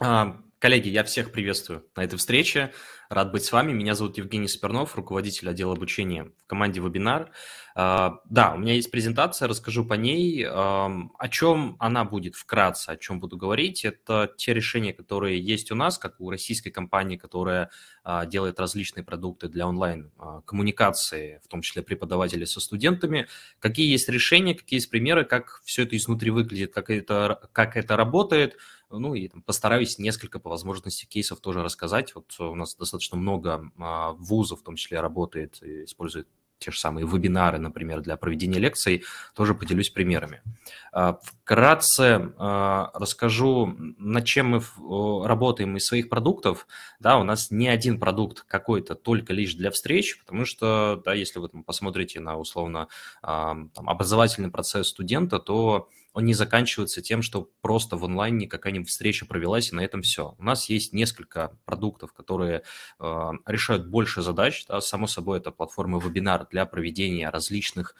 А, коллеги, я всех приветствую на этой встрече. Рад быть с вами. Меня зовут Евгений Спернов, руководитель отдела обучения в команде вебинар. А, да, у меня есть презентация, расскажу по ней. О чем она будет вкратце, о чем буду говорить. Это те решения, которые есть у нас, как у российской компании, которая а, делает различные продукты для онлайн-коммуникации, в том числе преподавателей со студентами. Какие есть решения, какие есть примеры, как все это изнутри выглядит, как это, как это работает – ну и там, постараюсь несколько по возможности кейсов тоже рассказать. Вот у нас достаточно много а, вузов, в том числе, работает, и использует те же самые вебинары, например, для проведения лекций, тоже поделюсь примерами. А, в Вкратце э, расскажу, над чем мы работаем из своих продуктов. Да, у нас не один продукт какой-то только лишь для встреч, потому что, да, если вы там, посмотрите на условно э, там, образовательный процесс студента, то он не заканчивается тем, что просто в онлайне какая-нибудь встреча провелась, и на этом все. У нас есть несколько продуктов, которые э, решают больше задач. Да, само собой, это платформы вебинар для проведения различных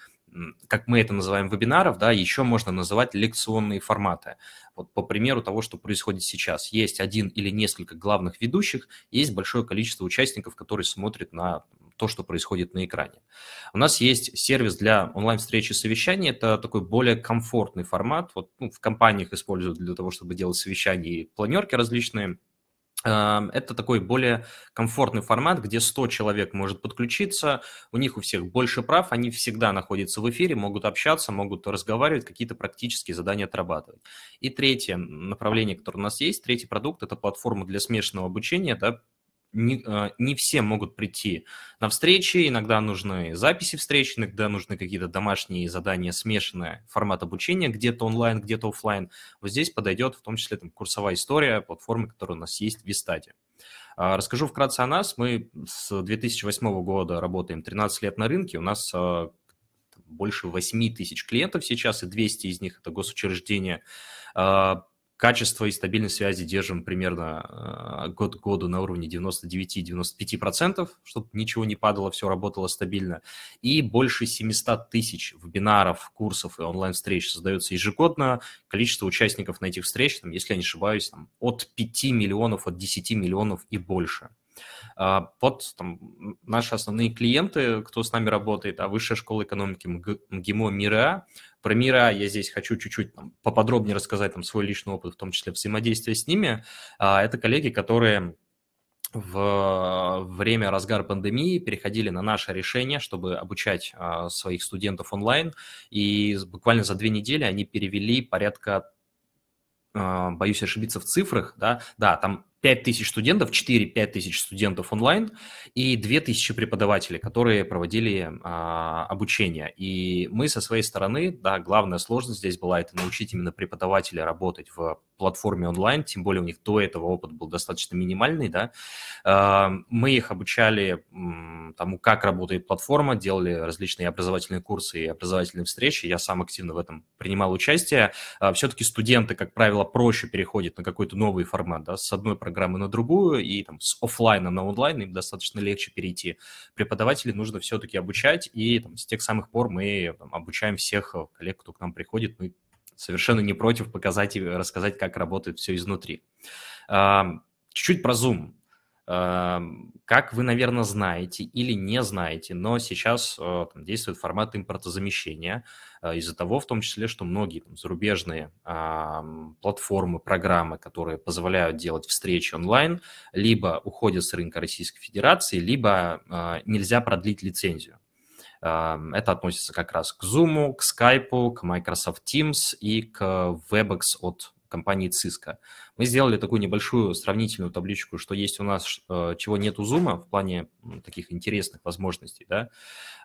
как мы это называем, вебинаров, да, еще можно называть лекционные форматы. Вот по примеру того, что происходит сейчас. Есть один или несколько главных ведущих, есть большое количество участников, которые смотрят на то, что происходит на экране. У нас есть сервис для онлайн-встречи и совещаний. Это такой более комфортный формат. Вот ну, в компаниях используют для того, чтобы делать совещания и планерки различные Эм, это такой более комфортный формат, где 100 человек может подключиться, у них у всех больше прав, они всегда находятся в эфире, могут общаться, могут разговаривать, какие-то практические задания отрабатывать. И третье направление, которое у нас есть, третий продукт – это платформа для смешанного обучения, да, не, а, не все могут прийти на встречи, иногда нужны записи встреч, иногда нужны какие-то домашние задания, смешанные формат обучения, где-то онлайн, где-то офлайн. Вот здесь подойдет в том числе там, курсовая история платформы, которая у нас есть в Вистате. А, расскажу вкратце о нас. Мы с 2008 года работаем 13 лет на рынке. У нас а, больше 8 тысяч клиентов сейчас, и 200 из них – это госучреждения. Качество и стабильность связи держим примерно э, год к году на уровне 99-95%, чтобы ничего не падало, все работало стабильно. И больше 700 тысяч вебинаров, курсов и онлайн-встреч создается ежегодно. Количество участников на этих встречах, если я не ошибаюсь, там, от 5 миллионов, от 10 миллионов и больше. А, вот там, наши основные клиенты, кто с нами работает, а Высшая школа экономики МГИМО МИРА. Про МИРА я здесь хочу чуть-чуть там, поподробнее рассказать там, свой личный опыт, в том числе взаимодействие с ними. А, это коллеги, которые в время разгара пандемии переходили на наше решение, чтобы обучать а, своих студентов онлайн. И буквально за две недели они перевели порядка боюсь ошибиться в цифрах, да, да, там 5 тысяч студентов, 4-5 тысяч студентов онлайн и 2 тысячи преподавателей, которые проводили а, обучение. И мы со своей стороны, да, главная сложность здесь была это научить именно преподавателя работать в платформе онлайн, тем более у них до этого опыт был достаточно минимальный, да. А, мы их обучали м- тому, как работает платформа, делали различные образовательные курсы и образовательные встречи. Я сам активно в этом принимал участие. А, все-таки студенты, как правило, проще переходят на какой-то новый формат, да, с одной программы на другую, и там с офлайна на онлайн им достаточно легче перейти. Преподавателей нужно все-таки обучать, и там, с тех самых пор мы там, обучаем всех э, коллег, кто к нам приходит, мы совершенно не против показать и рассказать, как работает все изнутри. Чуть-чуть про Zoom. Как вы, наверное, знаете или не знаете, но сейчас э, там, действует формат импортозамещения э, из-за того, в том числе, что многие там, зарубежные а, платформы, программы, которые позволяют делать встречи онлайн, либо уходят с рынка Российской Федерации, либо а, нельзя продлить лицензию. А, это относится как раз к Zoom, к Skype, к Microsoft Teams и к WebEx от компании Cisco. Мы сделали такую небольшую сравнительную табличку, что есть у нас, э, чего нет у Zoom в плане таких интересных возможностей. Да?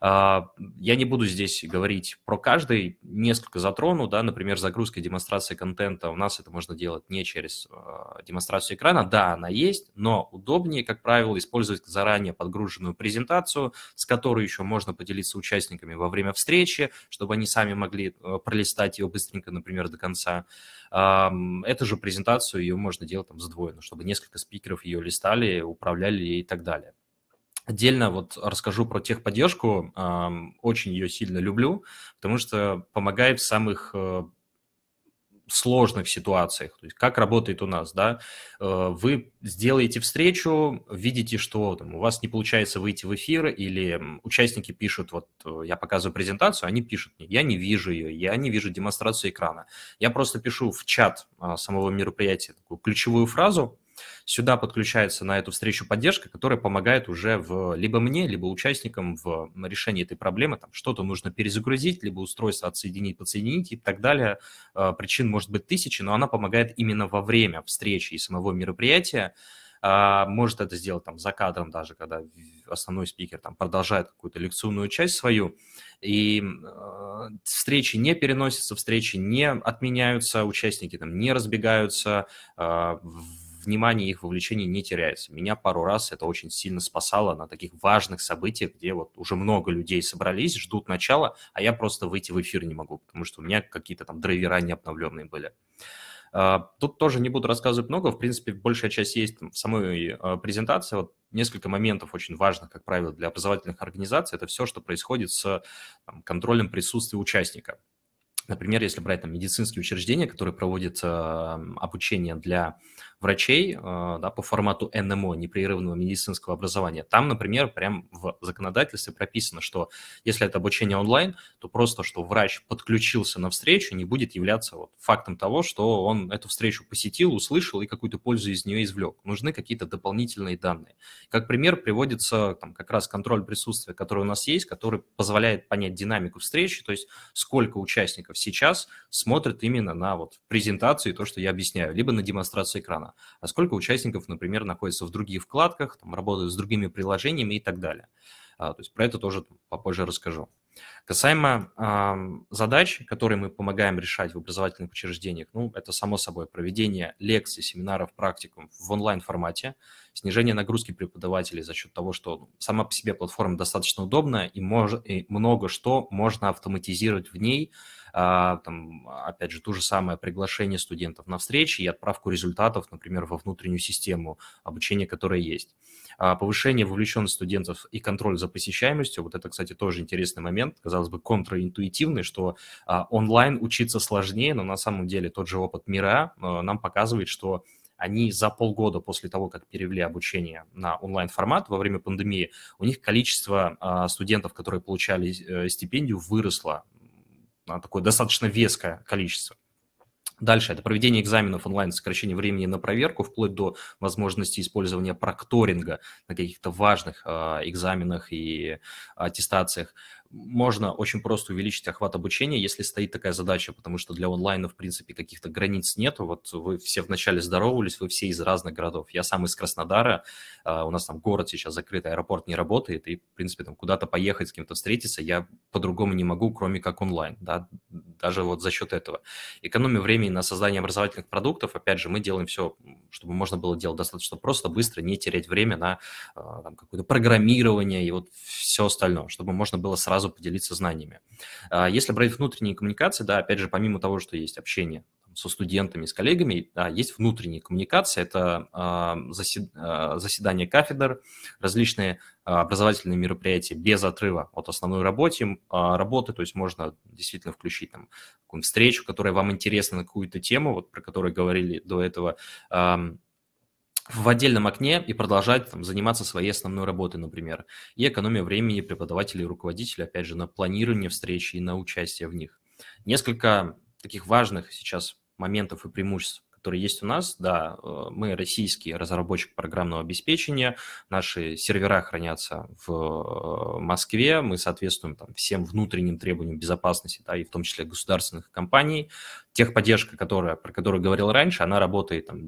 А, я не буду здесь говорить про каждый, несколько затрону, да, например, загрузка демонстрации контента. У нас это можно делать не через а, демонстрацию экрана. Да, она есть, но удобнее, как правило, использовать заранее подгруженную презентацию, с которой еще можно поделиться участниками во время встречи, чтобы они сами могли э, пролистать ее быстренько, например, до конца. Эту же презентацию ее можно делать там сдвоенно, чтобы несколько спикеров ее листали, управляли и так далее. Отдельно вот расскажу про техподдержку. Очень ее сильно люблю, потому что помогает в самых э, сложных ситуациях. То есть как работает у нас, да? Э, вы сделаете встречу, видите, что там, у вас не получается выйти в эфир, или участники пишут, вот э, я показываю презентацию, они пишут, мне, я не вижу ее, я не вижу демонстрацию экрана. Я просто пишу в чат а, самого мероприятия такую ключевую фразу, Сюда подключается на эту встречу поддержка, которая помогает уже в, либо мне, либо участникам в решении этой проблемы. Там что-то нужно перезагрузить, либо устройство отсоединить, подсоединить и так далее. Э, причин может быть тысячи, но она помогает именно во время встречи и самого мероприятия а, может это сделать там за кадром даже, когда основной спикер там продолжает какую-то лекционную часть свою, и э, встречи не переносятся, встречи не отменяются, участники там не разбегаются, э, внимание их вовлечение не теряется. Меня пару раз это очень сильно спасало на таких важных событиях, где вот уже много людей собрались, ждут начала, а я просто выйти в эфир не могу, потому что у меня какие-то там драйвера необновленные были. А, тут тоже не буду рассказывать много, в принципе, большая часть есть в самой а, презентации. Вот несколько моментов очень важных, как правило, для образовательных организаций. Это все, что происходит с там, контролем присутствия участника. Например, если брать там медицинские учреждения, которые проводят э, обучение для врачей а, да, по формату НМО, непрерывного медицинского образования. Там, например, прям в законодательстве прописано, что если это обучение онлайн, то просто, что врач подключился на встречу, не будет являться вот фактом того, что он эту встречу посетил, услышал и какую-то пользу из нее извлек. Нужны какие-то дополнительные данные. Как пример приводится там, как раз контроль присутствия, который у нас есть, который позволяет понять динамику встречи, то есть сколько участников сейчас смотрят именно на вот презентацию и то, что я объясняю, либо на демонстрацию экрана. А, а сколько участников, например, находится в других вкладках, там, работают с другими приложениями и так далее. А, то есть про это тоже попозже расскажу. Касаемо э, задач, которые мы помогаем решать в образовательных учреждениях, ну, это само собой проведение лекций, семинаров, практикум в онлайн-формате, снижение нагрузки преподавателей за счет того, что ну, сама по себе платформа достаточно удобная и, мож, и много что можно автоматизировать в ней, а, там, опять же, то же самое приглашение студентов на встречи и отправку результатов, например, во внутреннюю систему обучения, которая есть. А, повышение вовлеченности студентов и контроль за посещаемостью, вот это, кстати, тоже интересный момент, казалось бы, контраинтуитивный, что а, онлайн учиться сложнее, но на самом деле тот же опыт мира а, нам показывает, что они за полгода после того, как перевели обучение на онлайн-формат во время пандемии, у них количество а, студентов, которые получали э, стипендию, выросло а, такое достаточно веское количество. Дальше это проведение экзаменов онлайн, сокращение времени на проверку, вплоть до возможности использования прокторинга на каких-то важных э, экзаменах и а, аттестациях можно очень просто увеличить охват обучения, если стоит такая задача, потому что для онлайна, в принципе, каких-то границ нет. Вот вы все вначале здоровались, вы все из разных городов. Я сам из Краснодара, а, у нас там город сейчас закрыт, аэропорт не работает, и, в принципе, там куда-то поехать, с кем-то встретиться я по-другому не могу, кроме как онлайн, да, даже вот за счет этого. Экономия времени на создание образовательных продуктов, опять же, мы делаем все, чтобы можно было делать достаточно просто, быстро, не терять время на а, какое-то программирование и вот все остальное, чтобы можно было сразу сразу поделиться знаниями. А, если брать внутренние коммуникации, да, опять же, помимо того, что есть общение со студентами, с коллегами, да, есть внутренние коммуникации, это а, засед, э, а, заседания кафедр, различные образовательные мероприятия без отрыва от основной работы, работы, то есть можно действительно включить там какую-нибудь встречу, которая вам интересна на какую-то тему, вот про которую говорили до этого, в отдельном окне и продолжать там, заниматься своей основной работой, например, и экономия времени преподавателей и руководителей, опять же, на планирование встреч и на участие в них. Несколько таких важных сейчас моментов и преимуществ, которые есть у нас. Да, э, мы российский разработчик программного обеспечения, наши сервера хранятся в э, Москве, мы соответствуем там, всем внутренним требованиям безопасности, да, и в том числе государственных компаний техподдержка, которая, про которую говорил раньше, она работает, там,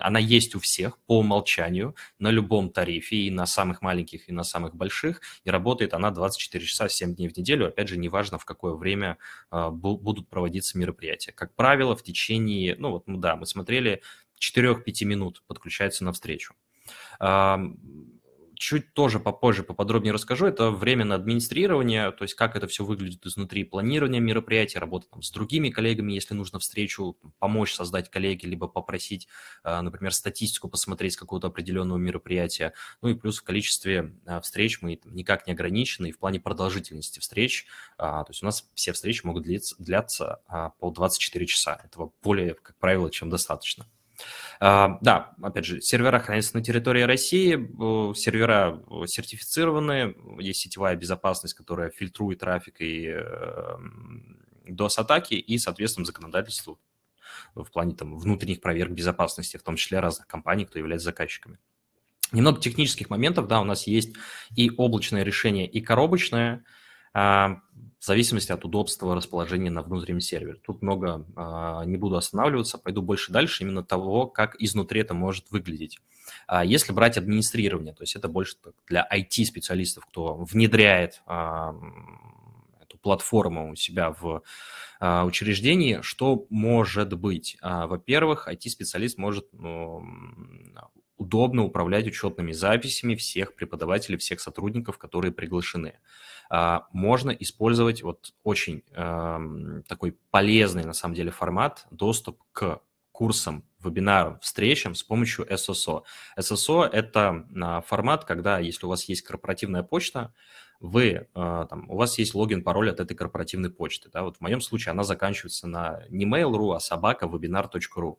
она есть у всех по умолчанию на любом тарифе, и на самых маленьких, и на самых больших, и работает она 24 часа 7 дней в неделю, опять же, неважно, в какое время а, бу- будут проводиться мероприятия. Как правило, в течение, ну вот, ну да, мы смотрели 4-5 минут подключается на встречу чуть тоже попозже поподробнее расскажу. Это время администрирование, то есть как это все выглядит изнутри, планирование мероприятий, работа там, с другими коллегами, если нужно встречу, помочь создать коллеги, либо попросить, э, например, статистику посмотреть с какого-то определенного мероприятия. Ну и плюс в количестве э, встреч мы никак не ограничены, и в плане продолжительности встреч, а, то есть у нас все встречи могут длиться, длятся а, по 24 часа. Этого более, как правило, чем достаточно. А, да, опять же, сервера хранятся на территории России, сервера э, сертифицированы, есть сетевая безопасность, которая фильтрует трафик и эм, DOS-атаки, и, соответственно, законодательству в плане там, внутренних проверок безопасности, в том числе разных компаний, кто является заказчиками. Немного технических моментов, да, у нас есть и облачное решение, и коробочное. А, в зависимости от удобства расположения на внутреннем сервере. Тут много э, не буду останавливаться, пойду больше дальше именно того, как изнутри это может выглядеть. А если брать администрирование, то есть это больше для IT-специалистов, кто внедряет э, эту платформу у себя в э, учреждении, что может быть? А, во-первых, IT-специалист может ну, удобно управлять учетными записями всех преподавателей, всех сотрудников, которые приглашены. А, можно использовать вот очень эм, такой полезный на самом деле формат доступ к курсам, вебинарам, встречам с помощью SSO. SSO – это а, формат, когда, если у вас есть корпоративная почта, вы, а, там, у вас есть логин, пароль от этой корпоративной почты. Да? Вот в моем случае она заканчивается на не mail.ru, а собака вебинар.ру.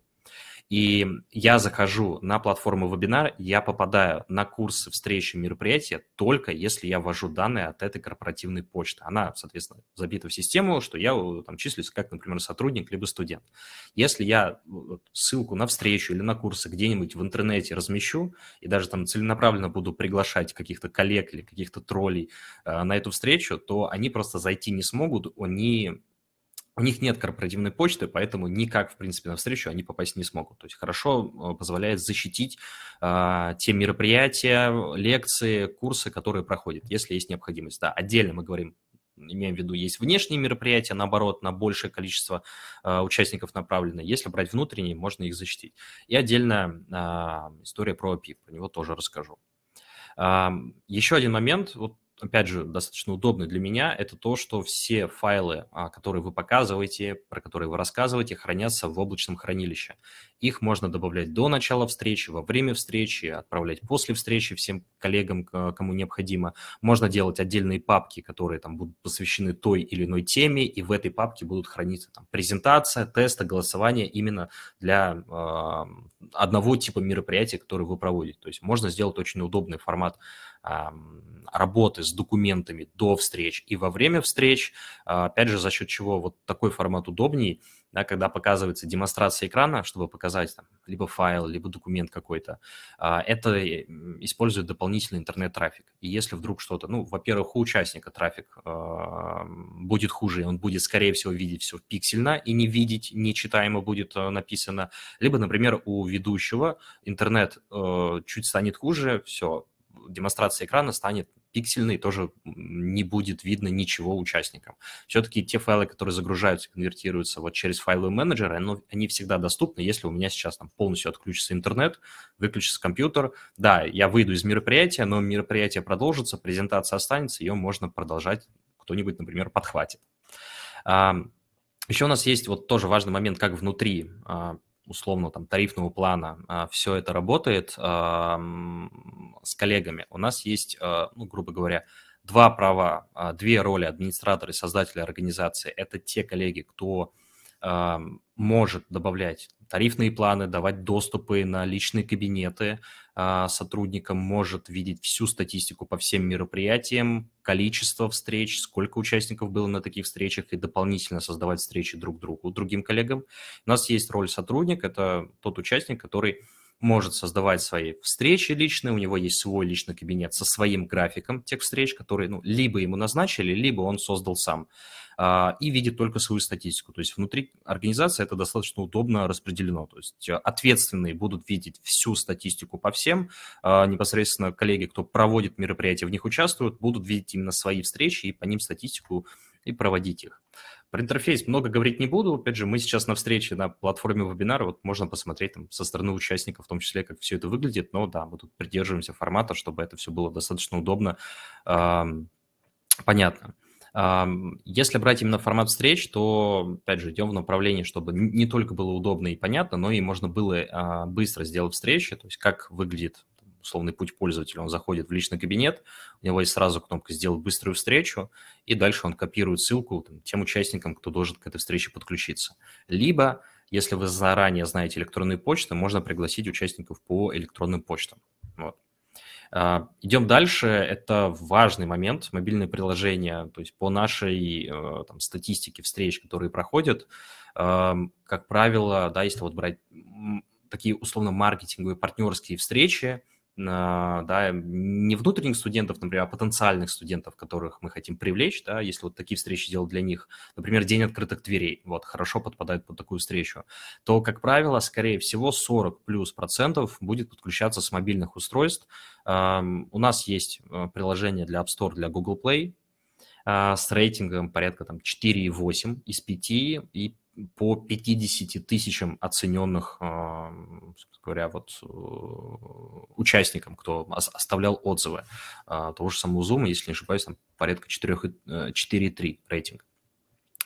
И я захожу на платформу вебинар, я попадаю на курсы, встречи, мероприятия только если я ввожу данные от этой корпоративной почты. Она, соответственно, забита в систему, что я э, там числюсь как, например, сотрудник либо студент. Если я ссылку на встречу или на курсы где-нибудь в интернете размещу и даже там целенаправленно буду приглашать каких-то коллег или каких-то троллей э, на эту встречу, то они просто зайти не смогут, они у них нет корпоративной почты, поэтому никак, в принципе, на встречу они попасть не смогут. То есть хорошо а, позволяет защитить э, те мероприятия, лекции, курсы, которые проходят, если есть необходимость. Да, отдельно мы говорим имеем в виду, есть внешние мероприятия, наоборот, на большее количество э, участников направлено. Если брать внутренние, можно их защитить. И отдельно э, история про API, про него тоже расскажу. Э, еще один момент, вот опять же, достаточно удобно для меня, это то, что все файлы, а, которые вы показываете, про которые вы рассказываете, хранятся в облачном хранилище. Их можно добавлять до начала встречи, во время встречи, отправлять после встречи всем коллегам, кому необходимо. Можно делать отдельные папки, которые там будут посвящены той или иной теме, и в этой папке будут храниться там, презентация, тесты, голосование именно для э, одного типа мероприятия, которое вы проводите. То есть можно сделать очень удобный формат а, работы с документами до встреч и во время встреч. А, опять же, за счет чего вот такой формат удобнее – да, когда показывается демонстрация экрана, чтобы показать там, либо файл, либо документ какой-то, а, это э, использует дополнительный интернет-трафик. И если вдруг что-то, ну, во-первых, у участника трафик а, будет хуже, и он будет, скорее всего, видеть все пиксельно и не видеть, нечитаемо будет э, написано. Либо, например, у ведущего интернет э, чуть станет хуже, все, демонстрация экрана станет пиксельной, тоже не будет видно ничего участникам. Все-таки те файлы, которые загружаются, конвертируются вот через файловый менеджер, они, ну, они всегда доступны. Если у меня сейчас там полностью отключится интернет, выключится компьютер, да, я выйду из мероприятия, но мероприятие продолжится, презентация останется, ее можно продолжать, кто-нибудь, например, подхватит. Еще у нас есть вот тоже важный момент, как внутри а, условно там тарифного плана а, все это работает а, с коллегами, у нас есть, а, ну, грубо говоря, два права, две роли администратора и создателя организации. Это те коллеги, кто может добавлять тарифные планы, давать доступы на личные кабинеты а, сотрудникам, может видеть всю статистику по всем мероприятиям, количество встреч, сколько участников было на таких встречах и дополнительно создавать встречи друг другу, другим коллегам. У нас есть роль сотрудник, это тот участник, который может создавать свои встречи личные, у него есть свой личный кабинет со своим графиком тех встреч, которые ну, либо ему назначили, либо он создал сам. А, и видит только свою статистику. То есть внутри организации это достаточно удобно распределено. То есть э, ответственные будут видеть всю статистику по всем. А, непосредственно коллеги, кто проводит мероприятия, в них участвуют, будут видеть именно свои встречи и по ним статистику и проводить их. Про интерфейс много говорить не буду. Опять же, мы сейчас на встрече на платформе вебинара, вот можно посмотреть там со стороны участников, в том числе, как все это выглядит. Но да, мы тут придерживаемся формата, чтобы это все было достаточно удобно, э, понятно. Если брать именно формат встреч, то, опять же, идем в направлении, чтобы не только было удобно и понятно, но и можно было а, быстро сделать встречи, то есть как выглядит условный путь пользователя. Он заходит в личный кабинет, у него есть сразу кнопка «Сделать быструю встречу», и дальше он копирует ссылку там, тем участникам, кто должен к этой встрече подключиться. Либо, если вы заранее знаете электронную почту, можно пригласить участников по электронным почтам. Вот. А, идем дальше. Это важный момент. Мобильные приложения. То есть по нашей э, там, статистике встреч, которые проходят, эм, как правило, да, если вот брать такие условно маркетинговые партнерские встречи, да, не внутренних студентов, например, а потенциальных студентов, которых мы хотим привлечь, да, если вот такие встречи делать для них, например, день открытых дверей, вот, хорошо подпадает под такую встречу, то, как правило, скорее всего, 40 плюс процентов будет подключаться с мобильных устройств. У нас есть э, приложение для App Store, для Google Play, а, с рейтингом порядка там 4,8 из 5, и по 50 тысячам оцененных, а, говоря, вот э, участникам, кто оставлял отзывы а, того же самого Zoom, если не ошибаюсь, там порядка 4,3 э, рейтинг.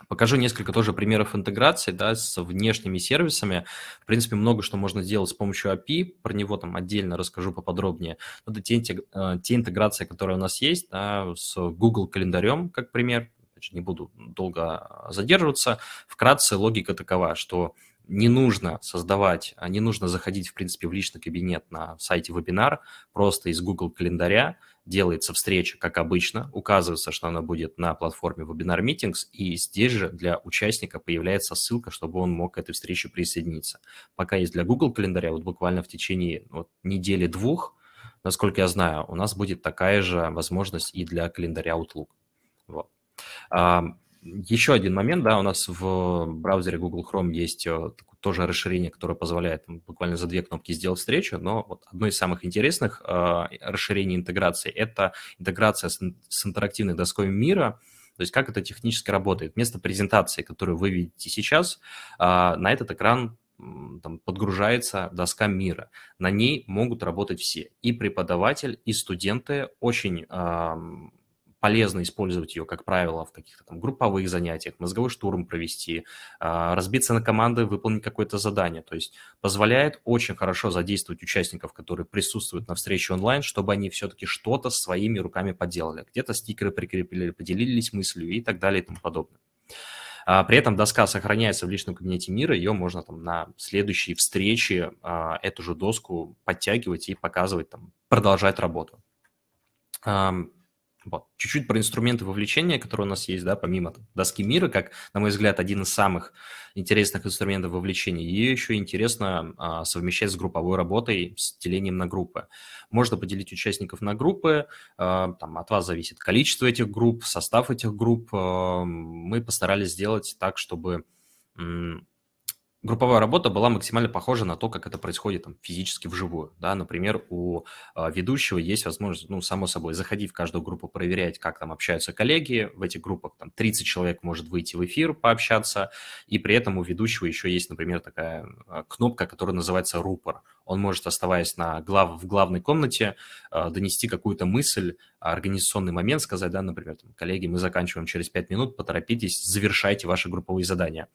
Покажу несколько тоже примеров интеграции да, с внешними сервисами. В принципе, много что можно сделать с помощью API. Про него там отдельно расскажу поподробнее. Это ну те, э, те интеграции, которые у нас есть да, с Google календарем, как пример. Значит, не буду долго а, задерживаться. Вкратце логика такова, что не нужно создавать, а, не нужно заходить, в принципе, в личный кабинет на сайте вебинар, просто из Google календаря делается встреча, как обычно, указывается, что она будет на платформе Webinar Meetings, и здесь же для участника появляется ссылка, чтобы он мог к этой встрече присоединиться. Пока есть для Google календаря, вот буквально в течение вот, недели-двух, насколько я знаю, у нас будет такая же возможность и для календаря Outlook. Вот. Еще один момент, да, у нас в браузере Google Chrome есть э, тоже расширение, которое позволяет буквально за две кнопки сделать встречу, но вот одно из самых интересных а, расширений интеграции – это интеграция с интерактивной доской мира, то есть как это технически работает. Вместо презентации, которую вы видите сейчас, а, на этот экран там, подгружается доска мира. На ней могут работать все. И преподаватель, и студенты очень полезно использовать ее, как правило, в каких-то там групповых занятиях, мозговой штурм провести, а, разбиться на команды, выполнить какое-то задание. То есть позволяет очень хорошо задействовать участников, которые присутствуют на встрече онлайн, чтобы они все-таки что-то своими руками поделали. Где-то стикеры прикрепили, поделились мыслью и так далее и тому подобное. А, при этом доска сохраняется в личном кабинете мира, ее можно там на следующей встрече а, эту же доску подтягивать и показывать, там, продолжать работу. Вот. Чуть-чуть про инструменты вовлечения, которые у нас есть, да, помимо доски мира, как, на мой взгляд, один из самых интересных инструментов вовлечения. Ее еще интересно а, совмещать с групповой работой, с делением на группы. Можно поделить участников на группы, а, там от вас зависит количество этих групп, состав этих групп. А, мы постарались сделать так, чтобы м- групповая работа была максимально похожа на то, как это происходит там, физически вживую. Да? Например, у э, ведущего есть возможность, ну, само собой, заходить в каждую группу, проверять, как там общаются коллеги. В этих группах там 30 человек может выйти в эфир, пообщаться. И при этом у ведущего еще есть, например, такая а, кнопка, которая называется рупор. Он может, оставаясь на глав... в главной комнате, э, донести какую-то мысль, организационный момент, сказать, да, например, там, коллеги, мы заканчиваем через 5 минут, поторопитесь, завершайте ваши групповые задания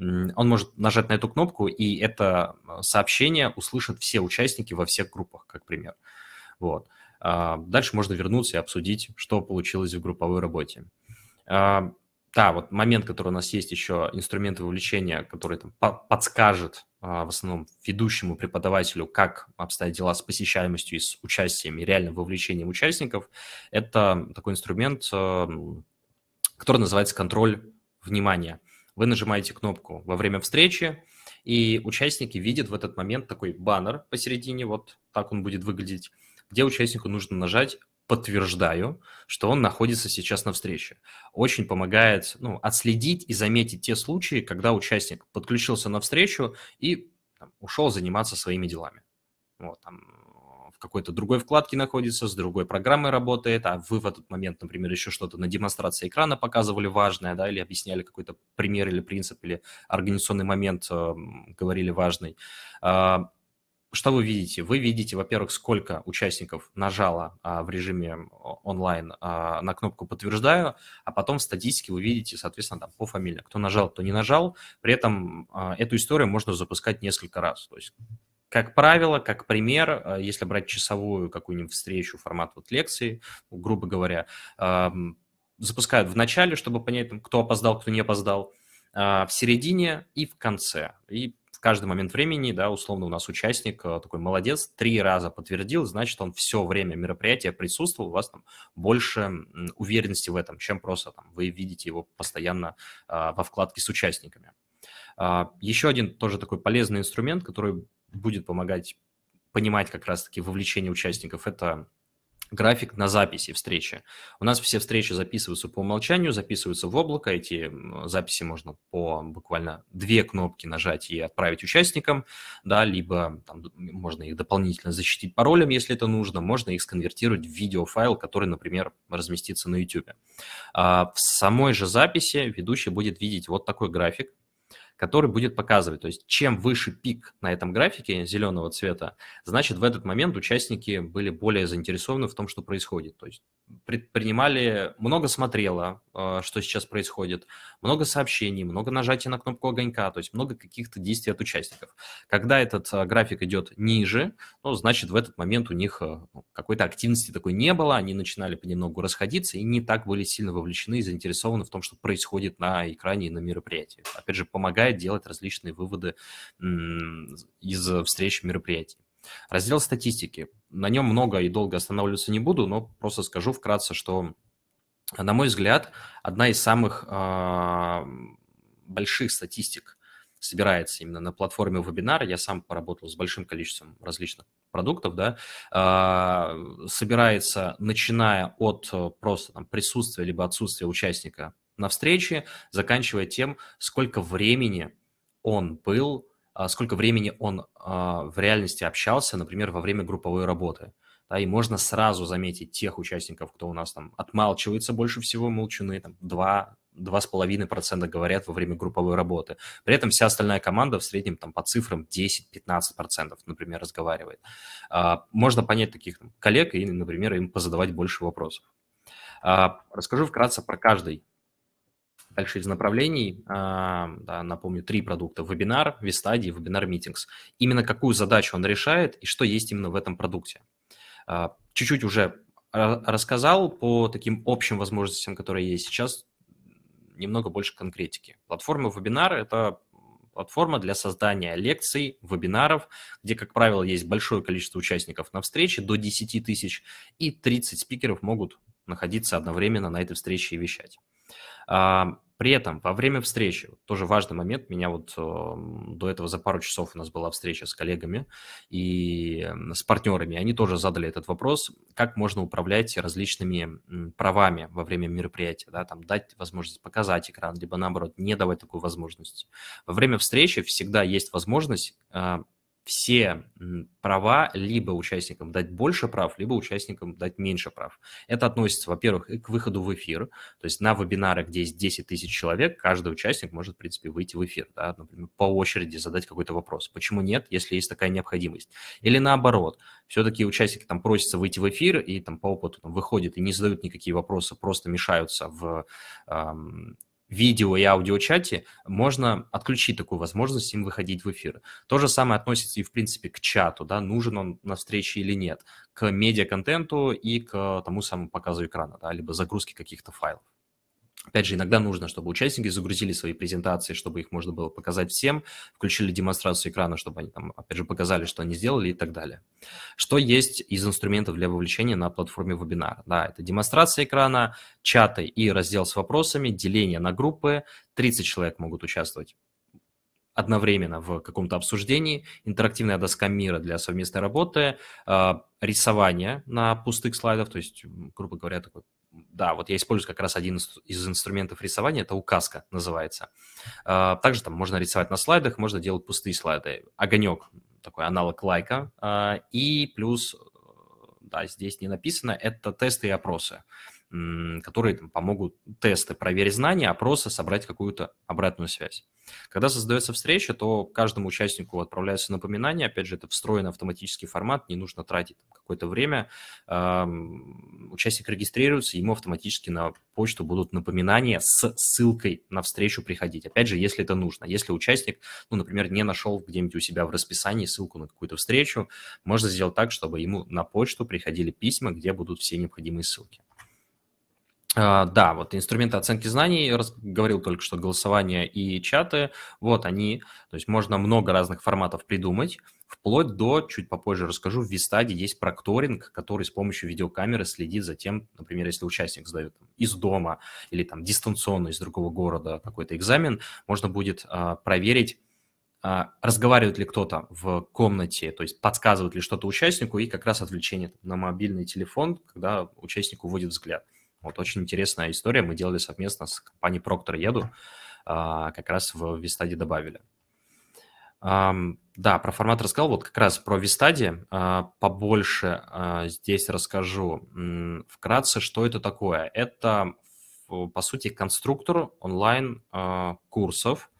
он может нажать на эту кнопку, и это э, сообщение услышат все участники во всех группах, как пример. Вот. А, дальше можно вернуться и обсудить, что получилось в групповой работе. А, да, вот момент, который у нас есть еще, инструменты вовлечения, который там подскажет а, в основном ведущему преподавателю, как обстоят дела с посещаемостью и с участием, и реальным вовлечением участников, это такой инструмент, э, который называется контроль внимания. Вы нажимаете кнопку во время встречи, и участники видят в этот момент такой баннер посередине, вот так он будет выглядеть, где участнику нужно нажать подтверждаю, что он находится сейчас на встрече. Очень помогает ну, отследить и заметить те случаи, когда участник подключился на встречу и там, ушел заниматься своими делами. Вот, там, какой-то другой вкладке находится, с другой программой работает, а вы в этот момент, например, еще что-то на демонстрации экрана показывали важное, да, или объясняли какой-то пример или принцип, или организационный момент э, говорили важный. Э, что вы видите? Вы видите, во-первых, сколько участников нажало а, в режиме онлайн а, на кнопку «Подтверждаю», а потом в статистике вы видите, соответственно, там по фамилии, кто нажал, кто не нажал. При этом а, эту историю можно запускать несколько раз. То есть как правило, как пример, э, если брать часовую какую-нибудь встречу, формат вот лекции, ну, грубо говоря, запускают в начале, чтобы понять, кто опоздал, кто не опоздал, а в середине и в конце. И в каждый момент времени, да, условно у нас участник э, такой молодец, три раза подтвердил, значит, он все время мероприятия присутствовал, у вас там больше уверенности в этом, чем просто там вы видите его постоянно а, во вкладке с участниками. А, Еще один тоже такой полезный инструмент, который будет помогать понимать как раз-таки вовлечение участников, это график на записи встречи. У нас все встречи записываются по умолчанию, записываются в облако. Эти записи можно по буквально две кнопки нажать и отправить участникам, да, либо там, можно их дополнительно защитить паролем, если это нужно, можно их сконвертировать в видеофайл, который, например, разместится на YouTube. А в самой же записи ведущий будет видеть вот такой график, который будет показывать. То есть чем выше пик на этом графике зеленого цвета, значит в этот момент участники были более заинтересованы в том, что происходит. То есть предпринимали, много смотрело, э, что сейчас происходит, много сообщений, много нажатий на кнопку огонька, то есть много каких-то действий от участников. Когда этот э, график идет ниже, ну, значит в этот момент у них э, ну, какой-то активности такой не было, они начинали понемногу расходиться и не так были сильно вовлечены и заинтересованы в том, что происходит на экране и на мероприятии. Опять же, помогает помогает делать различные выводы из встреч мероприятий. Раздел статистики. На нем много и долго останавливаться не буду, но просто скажу вкратце, что, на мой взгляд, одна из самых а, больших статистик собирается именно на платформе вебинар. Я сам поработал с большим количеством различных продуктов, да, а, собирается, начиная от э, просто там, присутствия либо отсутствия участника на встрече, заканчивая тем, сколько времени он был, а, сколько времени он а, в реальности общался, например, во время групповой работы. Да, и можно сразу заметить тех участников, кто у нас там отмалчивается больше всего, молчуны, там 2, 2,5% говорят во время групповой работы. При этом вся остальная команда в среднем там по цифрам 10-15%, например, разговаривает. А, можно понять таких там, коллег и, например, им позадавать больше вопросов. Расскажу вкратце про каждый дальше из направлений, а, да, напомню, три продукта. Вебинар, Вестади, Вебинар Митингс. Именно какую задачу он решает и что есть именно в этом продукте. А, чуть-чуть уже рассказал по таким общим возможностям, которые есть сейчас, немного больше конкретики. Платформа вебинар – это платформа для создания лекций, вебинаров, где, как правило, есть большое количество участников на встрече, до 10 тысяч, и 30 спикеров могут находиться одновременно на этой встрече и вещать. А, при этом во время встречи, тоже важный момент, меня вот до этого за пару часов у нас была встреча с коллегами и с партнерами, они тоже задали этот вопрос, как можно управлять различными правами во время мероприятия, да, там дать возможность показать экран, либо наоборот не давать такую возможность. Во время встречи всегда есть возможность а, все права либо участникам дать больше прав, либо участникам дать меньше прав. Это относится, во-первых, и к выходу в эфир. То есть на вебинары, где есть 10 тысяч человек, каждый участник может, в принципе, выйти в эфир, да, например, по очереди задать какой-то вопрос. Почему нет, если есть такая необходимость? Или наоборот, все-таки участники там просятся выйти в эфир и там по опыту там, выходят и не задают никакие вопросы, просто мешаются в эм, видео и аудиочате, можно отключить такую возможность им выходить в эфир. То же самое относится и, в принципе, к чату, да, нужен он на встрече или нет, к медиа-контенту и к тому самому показу экрана, да, либо загрузке каких-то файлов. Опять же, иногда нужно, чтобы участники загрузили свои презентации, чтобы их можно было показать всем, включили демонстрацию экрана, чтобы они там, опять же, показали, что они сделали и так далее. Что есть из инструментов для вовлечения на платформе вебинара? Да, это демонстрация экрана, чаты и раздел с вопросами, деление на группы, 30 человек могут участвовать одновременно в каком-то обсуждении, интерактивная доска мира для совместной работы, а, рисование на пустых слайдах, то есть, грубо говоря, такой да, вот я использую как раз один из инструментов рисования, это указка называется. А, также там можно рисовать на слайдах, можно делать пустые слайды. Огонек, такой аналог лайка. А, и плюс, э, да, здесь не написано, это тесты и опросы которые там, помогут тесты проверить знания, опросы, собрать какую-то обратную связь. Когда создается встреча, то каждому участнику отправляются напоминания. Опять же, это встроенный автоматический формат, не нужно тратить какое-то время. Участник регистрируется, ему автоматически на почту будут напоминания с ссылкой на встречу приходить. Опять же, если это нужно. Если участник, ну, например, не нашел где-нибудь у себя в расписании ссылку на какую-то встречу, можно сделать так, чтобы ему на почту приходили письма, где будут все необходимые ссылки. А, да, вот инструменты оценки знаний, говорил только что, голосование и чаты, вот они, то есть можно много разных форматов придумать, вплоть до, чуть попозже расскажу, в Вистаде есть прокторинг, который с помощью видеокамеры следит за тем, например, если участник сдает из дома или там дистанционно из другого города какой-то экзамен, можно будет а, проверить, а, разговаривает ли кто-то в комнате, то есть подсказывает ли что-то участнику, и как раз отвлечение на мобильный телефон, когда участник уводит взгляд. Вот очень интересная история. Мы делали совместно с компанией Procter Еду, а, как раз в Вистаде добавили. Да, про формат рассказал. Вот как раз про Вистади а, побольше а, здесь расскажу. Вкратце, что это такое? Это, по сути, конструктор онлайн-курсов,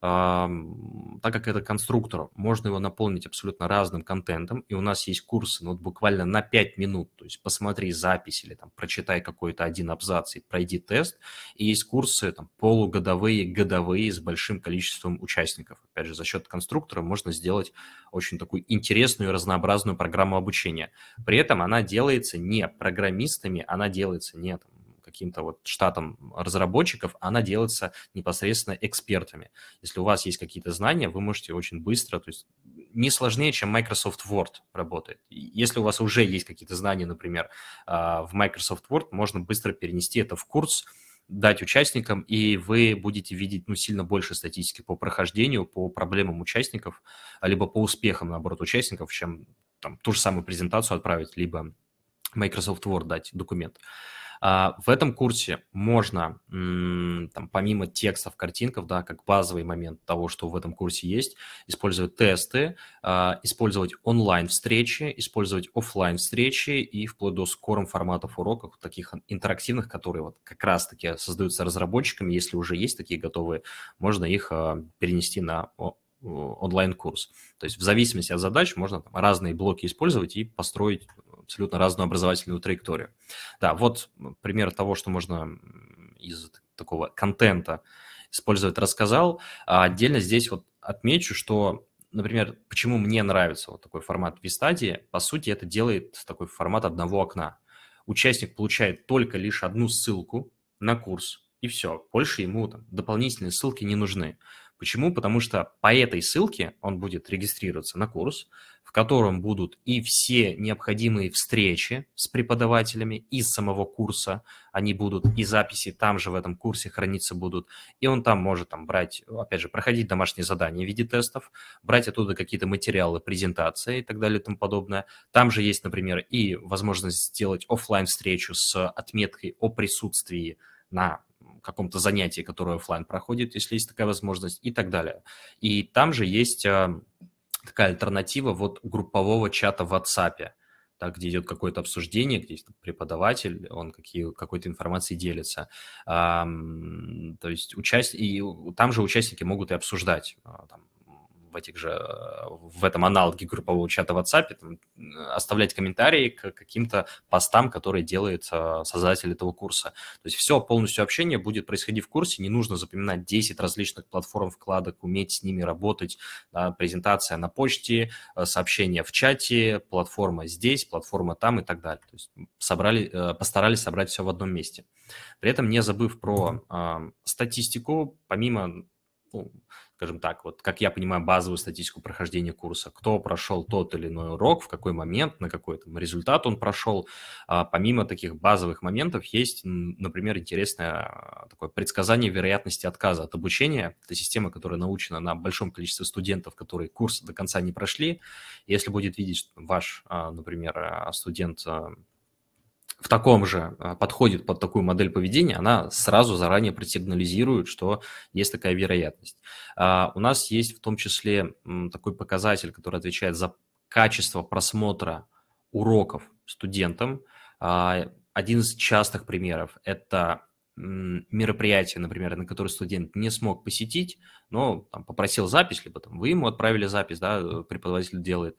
так как это конструктор, можно его наполнить абсолютно разным контентом, и у нас есть курсы, ну, вот буквально на 5 минут, то есть посмотри запись или там прочитай какой-то один абзац и пройди тест, и есть курсы там полугодовые, годовые с большим количеством участников. Опять же, за счет конструктора можно сделать очень такую интересную и разнообразную программу обучения. При этом она делается не программистами, она делается не там, каким-то вот штатом разработчиков, она делается непосредственно экспертами. Если у вас есть какие-то знания, вы можете очень быстро, то есть не сложнее, чем Microsoft Word работает. Если у вас уже есть какие-то знания, например, а, в Microsoft Word, можно быстро перенести это в курс, дать участникам, и вы будете видеть ну, сильно больше статистики по прохождению, по проблемам участников, либо по успехам, наоборот, участников, чем там, ту же самую презентацию отправить, либо Microsoft Word дать документ. Uh, а, в этом курсе можно, там, помимо текстов, картинков, да, как базовый момент того, что в этом курсе есть, использовать тесты, а, использовать онлайн-встречи, использовать офлайн-встречи и вплоть до скором форматов уроков, таких интерактивных, которые вот как раз-таки создаются разработчиками, если уже есть такие готовые, можно их а, перенести на онлайн-курс. То есть в зависимости от задач можно там, разные блоки использовать и построить абсолютно разную образовательную траекторию. Да, вот пример того, что можно из такого контента использовать, рассказал. А отдельно здесь вот отмечу, что например, почему мне нравится вот такой формат v по сути, это делает такой формат одного окна. Участник получает только лишь одну ссылку на курс, и все. Больше ему там, дополнительные ссылки не нужны. Почему? Потому что по этой ссылке он будет регистрироваться на курс, в котором будут и все необходимые встречи с преподавателями из самого курса, они будут, и записи там же в этом курсе храниться будут, и он там может там брать, опять же, проходить домашние задания в виде тестов, брать оттуда какие-то материалы, презентации и так далее и тому подобное. Там же есть, например, и возможность сделать офлайн встречу с отметкой о присутствии на каком-то занятии, которое офлайн проходит, если есть такая возможность, и так далее. И там же есть эм, такая альтернатива вот группового чата в WhatsApp, да, где идет какое-то обсуждение, где преподаватель, он какие, какой-то информацией делится. А, то есть участь... и там же участники могут и обсуждать а, там, в этих же, э, в этом аналоге группового чата в WhatsApp, там, э, оставлять комментарии к каким-то постам, которые делает э, создатель этого курса. То есть все полностью общение будет происходить в курсе, не нужно запоминать 10 различных платформ вкладок, уметь с ними работать, да, презентация на почте, сообщения в чате, платформа здесь, платформа там и так далее. То есть собрали, постарались собрать все в одном месте. При этом не забыв про э, статистику, помимо ну, скажем так, вот как я понимаю базовую статистику прохождения курса, кто прошел тот или иной урок, в какой момент, на какой там результат он прошел. А, помимо таких базовых моментов есть, например, интересное а, такое предсказание вероятности отказа от обучения. Это система, которая научена на большом количестве студентов, которые курс до конца не прошли. Если будет видеть ваш, а, например, а, студент в таком же а, подходит под такую модель поведения, она сразу заранее просигнализирует, что есть такая вероятность. А, у нас есть в том числе такой показатель, который отвечает за качество просмотра уроков студентам. А, один из частых примеров – это мероприятие, например, на которое студент не смог посетить, но там, попросил запись, либо там, вы ему отправили запись, да, преподаватель делает.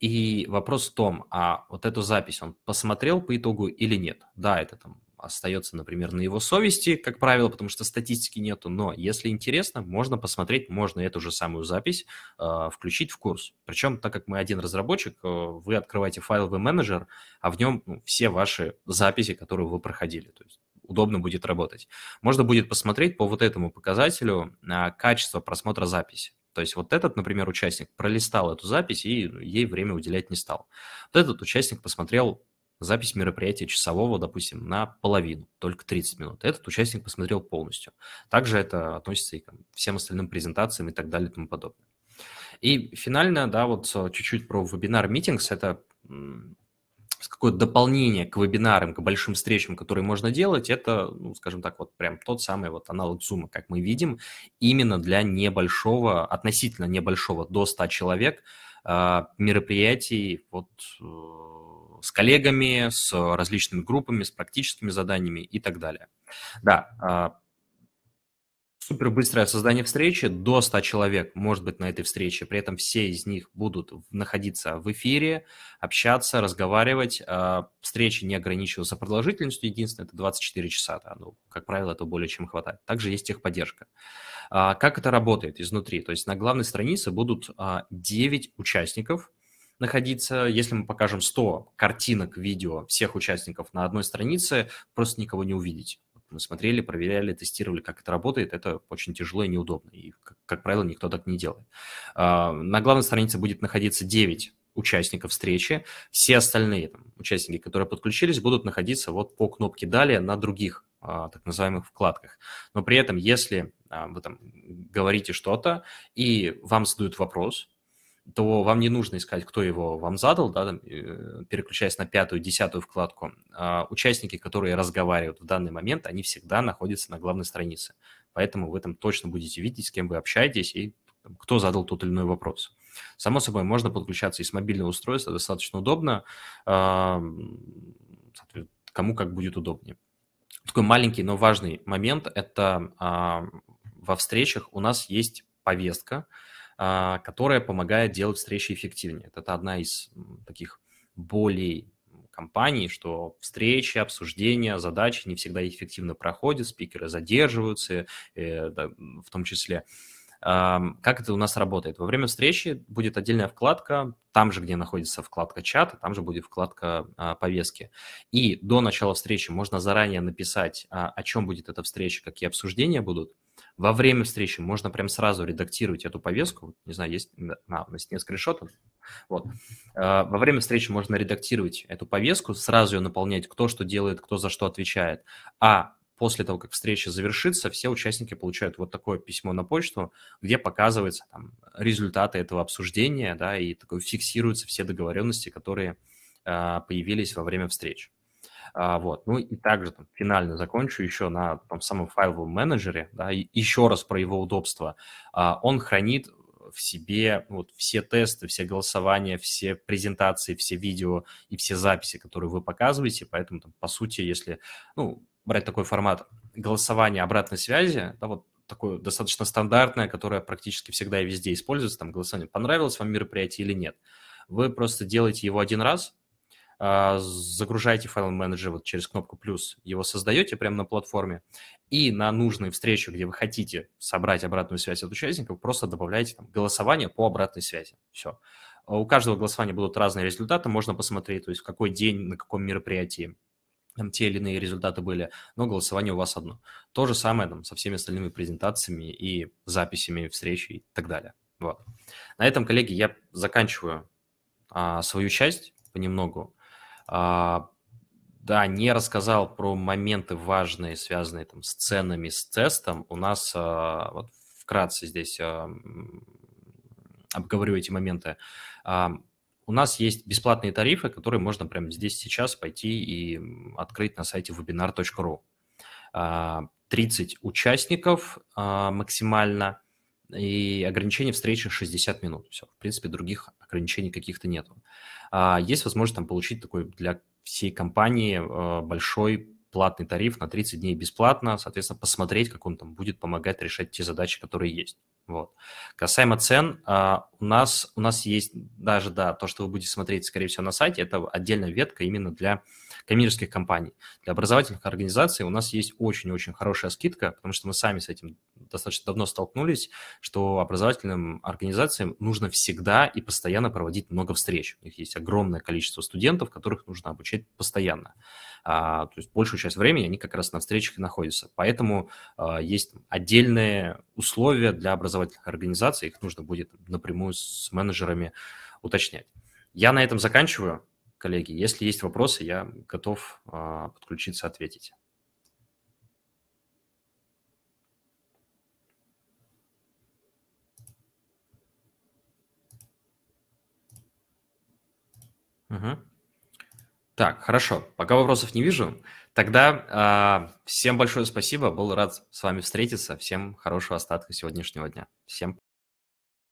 И вопрос в том, а вот эту запись он посмотрел по итогу или нет? Да, это там остается, например, на его совести, как правило, потому что статистики нету, но если интересно, можно посмотреть, можно эту же самую запись э, включить в курс. Причем, так как мы один разработчик, э, вы открываете файл в менеджер, а в нем ну, все ваши записи, которые вы проходили. То есть удобно будет работать. Можно будет посмотреть по вот этому показателю э, качество просмотра записи. То есть вот этот, например, участник пролистал эту запись и ей время уделять не стал. Вот этот участник посмотрел запись мероприятия часового, допустим, на половину, только 30 минут. Этот участник посмотрел полностью. Также это относится и к всем остальным презентациям и так далее и тому подобное. И финально, да, вот э, чуть-чуть про вебинар-митингс. Это какое-то дополнение к вебинарам, к большим встречам, которые можно делать, это, ну, скажем так, вот прям тот самый вот аналог Zoom, как мы видим, именно для небольшого, относительно небольшого, до 100 человек э, мероприятий вот э, с коллегами, с различными группами, с практическими заданиями и так далее. Да, э, супер быстрое создание встречи, до 100 человек может быть на этой встрече, при этом все из них будут находиться в эфире, общаться, разговаривать. А, встречи не ограничиваются продолжительностью, единственное, это 24 часа, да, ну, как правило, это более чем хватает. Также есть техподдержка. А, как это работает изнутри? То есть на главной странице будут 9 а, участников, находиться. Если мы покажем 100 картинок, видео всех участников на одной странице, просто никого не увидеть мы смотрели, проверяли, тестировали, как это работает. Это очень тяжело и неудобно. И, как, как правило, никто так не делает. А, на главной странице будет находиться 9 участников встречи. Все остальные там, участники, которые подключились, будут находиться вот по кнопке «Далее» на других а, так называемых вкладках. Но при этом, если а, вы там говорите что-то, и вам задают вопрос, то вам не нужно искать, кто его вам задал, да, там, э, переключаясь на пятую, десятую вкладку. А участники, которые разговаривают в данный момент, они всегда находятся на главной странице. Поэтому вы там точно будете видеть, с кем вы общаетесь и там, кто задал тот или иной вопрос. Само собой, можно подключаться и с мобильного устройства, достаточно удобно, а, кому как будет удобнее. Такой маленький, но важный момент – это а, во встречах у нас есть повестка, а, которая помогает делать встречи эффективнее. Это одна из таких болей компаний, что встречи, обсуждения, задачи не всегда эффективно проходят, спикеры задерживаются э, в том числе. Как это у нас работает? Во время встречи будет отдельная вкладка, там же, где находится вкладка чата, там же будет вкладка а, повестки. И до начала встречи можно заранее написать, а, о чем будет эта встреча, какие обсуждения будут. Во время встречи можно прям сразу редактировать эту повестку. Не знаю, есть на, на стене скриншоты. Вот. А, во время встречи можно редактировать эту повестку, сразу ее наполнять, кто что делает, кто за что отвечает. А после того, как встреча завершится, все участники получают вот такое письмо на почту, где показываются там, результаты этого обсуждения, да, и такой фиксируются все договоренности, которые э, появились во время встреч. А, вот. Ну и также там, финально закончу еще на там, самом файловом менеджере, да, и еще раз про его удобство. А, он хранит в себе ну вот все тесты, все голосования, все презентации, все видео и все записи, которые вы показываете. Поэтому, там, по сути, если ну, брать такой формат голосования обратной связи, да, вот такое достаточно стандартное, которое практически всегда и везде используется, там голосование, понравилось вам мероприятие или нет. Вы просто делаете его один раз, а, загружаете файл менеджер вот через кнопку плюс, его создаете прямо на платформе, и на нужную встречу, где вы хотите собрать обратную связь от участников, просто добавляете там, голосование по обратной связи. Все. А у каждого голосования будут разные результаты, можно посмотреть, то есть в какой день, на каком мероприятии там те или иные результаты были, но голосование у вас одно. То же самое там со всеми остальными презентациями и записями встречи и так далее. Вот. На этом, коллеги, я заканчиваю а, свою часть понемногу. А, да, не рассказал про моменты важные, связанные там с ценами, с тестом. У нас а, вот вкратце здесь а, обговорю эти моменты. У нас есть бесплатные тарифы, которые можно прямо здесь сейчас пойти и открыть на сайте webinar.ru. 30 участников максимально и ограничение встречи 60 минут. Все, в принципе, других ограничений каких-то нету. А, есть возможность там получить такой для всей компании а, большой платный тариф на 30 дней бесплатно, соответственно, посмотреть, как он там будет помогать решать те задачи, которые есть. Вот. Касаемо цен, а, у нас, у нас есть даже, да, то, что вы будете смотреть, скорее всего, на сайте, это отдельная ветка именно для коммерческих компаний. Для образовательных организаций у нас есть очень-очень хорошая скидка, потому что мы сами с этим достаточно давно столкнулись, что образовательным организациям нужно всегда и постоянно проводить много встреч. У них есть огромное количество студентов, которых нужно обучать постоянно. А, то есть большую часть времени они как раз на встречах и находятся. Поэтому а, есть отдельные условия для образовательных организаций, их нужно будет напрямую напрямую с менеджерами уточнять. Я на этом заканчиваю, коллеги. Если есть вопросы, я готов а, подключиться, ответить. Угу. Так, хорошо. Пока вопросов не вижу. Тогда э, всем большое спасибо. Был рад с вами встретиться. Всем хорошего остатка сегодняшнего дня. Всем